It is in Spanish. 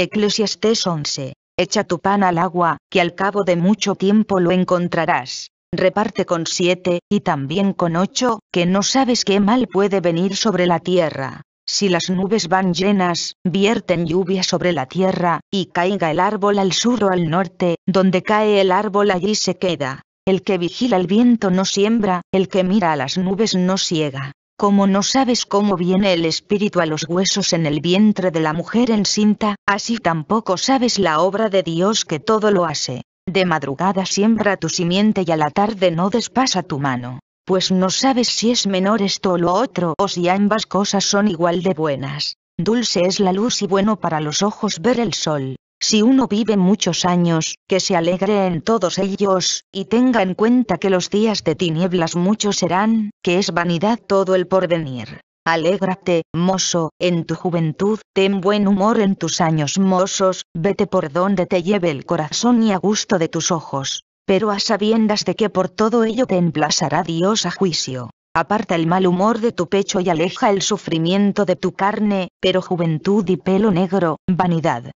Eclesiastes 11. Echa tu pan al agua, que al cabo de mucho tiempo lo encontrarás. Reparte con siete, y también con ocho, que no sabes qué mal puede venir sobre la tierra. Si las nubes van llenas, vierten lluvia sobre la tierra, y caiga el árbol al sur o al norte, donde cae el árbol allí se queda. El que vigila el viento no siembra, el que mira a las nubes no siega. Como no sabes cómo viene el espíritu a los huesos en el vientre de la mujer encinta, así tampoco sabes la obra de Dios que todo lo hace. De madrugada siembra tu simiente y a la tarde no despasa tu mano. Pues no sabes si es menor esto o lo otro o si ambas cosas son igual de buenas. Dulce es la luz y bueno para los ojos ver el sol. Si uno vive muchos años, que se alegre en todos ellos, y tenga en cuenta que los días de tinieblas muchos serán, que es vanidad todo el porvenir. Alégrate, mozo, en tu juventud, ten buen humor en tus años mozos, vete por donde te lleve el corazón y a gusto de tus ojos. Pero a sabiendas de que por todo ello te emplazará Dios a juicio. Aparta el mal humor de tu pecho y aleja el sufrimiento de tu carne, pero juventud y pelo negro, vanidad.